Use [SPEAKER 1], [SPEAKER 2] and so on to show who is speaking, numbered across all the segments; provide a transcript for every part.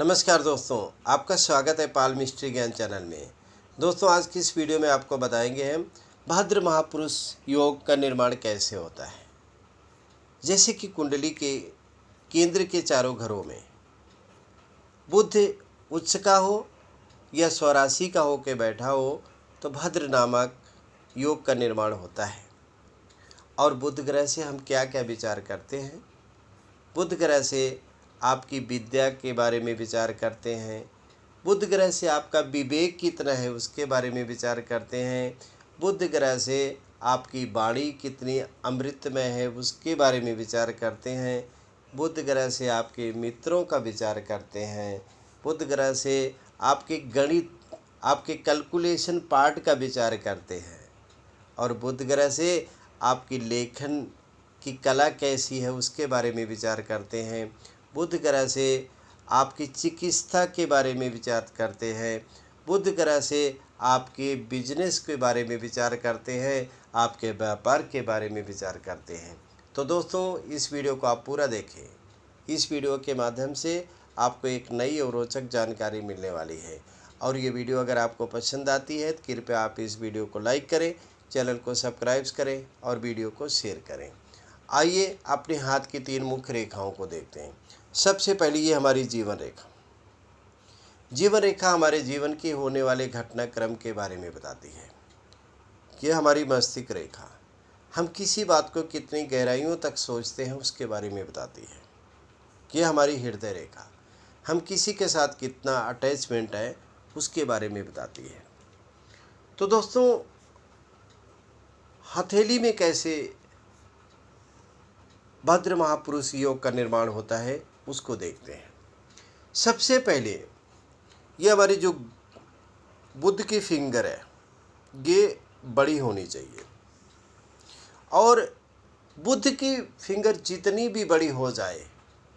[SPEAKER 1] नमस्कार दोस्तों आपका स्वागत है पाल मिस्ट्री ज्ञान चैनल में दोस्तों आज की इस वीडियो में आपको बताएंगे हम भद्र महापुरुष योग का निर्माण कैसे होता है जैसे कि कुंडली के केंद्र के चारों घरों में बुद्ध उच्च का हो या स्वराशि का हो के बैठा हो तो भद्र नामक योग का निर्माण होता है और बुध ग्रह से हम क्या क्या विचार करते हैं बुध ग्रह से आपकी विद्या के बारे में विचार करते हैं बुध ग्रह से आपका विवेक कितना है उसके बारे में विचार करते हैं बुध ग्रह से आपकी वाणी कितनी अमृतमय है उसके बारे में विचार करते हैं बुध ग्रह से आपके मित्रों का विचार करते हैं बुध ग्रह से आपके गणित आपके कैलकुलेशन पार्ट का विचार करते हैं और बुध ग्रह से आपकी लेखन की कला कैसी है उसके बारे में विचार करते हैं बुध ग्रह से आपकी चिकित्सा के बारे में विचार करते हैं बुध ग्रह से आपके बिजनेस के बारे में विचार करते हैं आपके व्यापार के बारे में विचार करते हैं तो दोस्तों इस वीडियो को आप पूरा देखें इस वीडियो के माध्यम से आपको एक नई और रोचक जानकारी मिलने वाली है और ये वीडियो अगर आपको पसंद आती है तो कृपया आप इस वीडियो को लाइक करें चैनल को सब्सक्राइब करें और वीडियो को शेयर करें आइए अपने हाथ की तीन मुख्य रेखाओं को देखते हैं सबसे पहले ये हमारी जीवन रेखा जीवन रेखा हमारे जीवन के होने वाले घटनाक्रम के बारे में बताती है यह हमारी मस्तिष्क रेखा हम किसी बात को कितनी गहराइयों तक सोचते हैं उसके बारे में बताती है यह हमारी हृदय रेखा हम किसी के साथ कितना अटैचमेंट है उसके बारे में बताती है तो दोस्तों हथेली में कैसे भद्र महापुरुष योग का निर्माण होता है उसको देखते हैं सबसे पहले ये हमारी जो बुद्ध की फिंगर है ये बड़ी होनी चाहिए और बुद्ध की फिंगर जितनी भी बड़ी हो जाए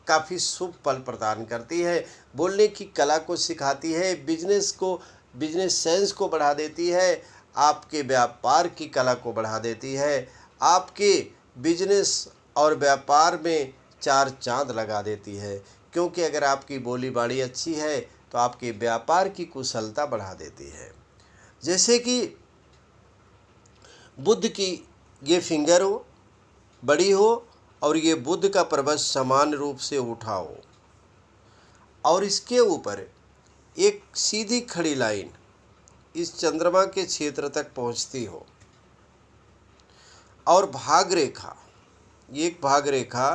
[SPEAKER 1] काफ़ी शुभ फल प्रदान करती है बोलने की कला को सिखाती है बिजनेस को बिजनेस सेंस को बढ़ा देती है आपके व्यापार की कला को बढ़ा देती है आपके बिजनेस और व्यापार में चार चांद लगा देती है क्योंकि अगर आपकी बोली बाड़ी अच्छी है तो आपके व्यापार की कुशलता बढ़ा देती है जैसे कि बुद्ध की ये फिंगर हो बड़ी हो और ये बुद्ध का प्रवश समान रूप से उठा हो और इसके ऊपर एक सीधी खड़ी लाइन इस चंद्रमा के क्षेत्र तक पहुंचती हो और भाग रेखा ये एक भाग रेखा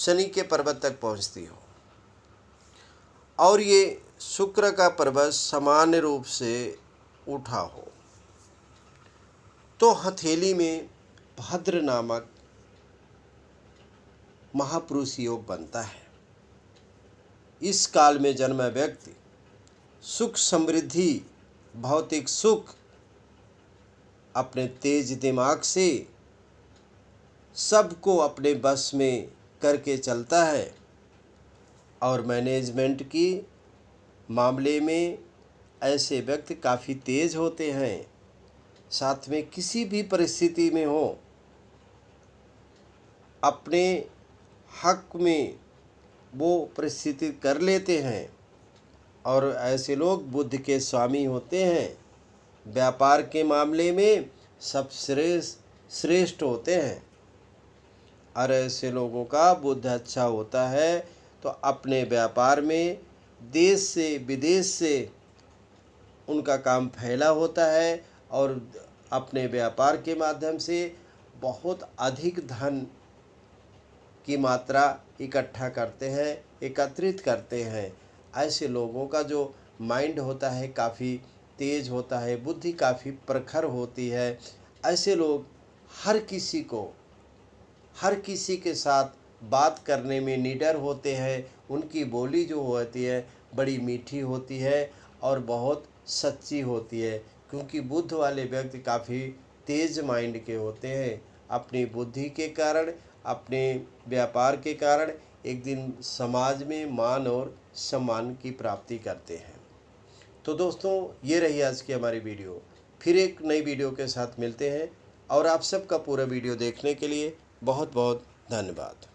[SPEAKER 1] शनि के पर्वत तक पहुंचती हो और ये शुक्र का पर्वत सामान्य रूप से उठा हो तो हथेली में भद्र नामक महापुरुष योग बनता है इस काल में जन्म व्यक्ति सुख समृद्धि भौतिक सुख अपने तेज दिमाग से सबको अपने बस में करके चलता है और मैनेजमेंट की मामले में ऐसे व्यक्ति काफ़ी तेज़ होते हैं साथ में किसी भी परिस्थिति में हो अपने हक में वो परिस्थिति कर लेते हैं और ऐसे लोग बुद्ध के स्वामी होते हैं व्यापार के मामले में सब श्रेष्ठ श्रेष्ठ होते हैं और ऐसे लोगों का बुद्ध अच्छा होता है तो अपने व्यापार में देश से विदेश से उनका काम फैला होता है और अपने व्यापार के माध्यम से बहुत अधिक धन की मात्रा इकट्ठा करते हैं एकत्रित करते हैं ऐसे लोगों का जो माइंड होता है काफ़ी तेज होता है बुद्धि काफ़ी प्रखर होती है ऐसे लोग हर किसी को हर किसी के साथ बात करने में निडर होते हैं उनकी बोली जो होती है बड़ी मीठी होती है और बहुत सच्ची होती है क्योंकि बुद्ध वाले व्यक्ति काफ़ी तेज माइंड के होते हैं अपनी बुद्धि के कारण अपने व्यापार के कारण एक दिन समाज में मान और सम्मान की प्राप्ति करते हैं तो दोस्तों ये रही आज की हमारी वीडियो फिर एक नई वीडियो के साथ मिलते हैं और आप सबका पूरा वीडियो देखने के लिए बहुत बहुत धन्यवाद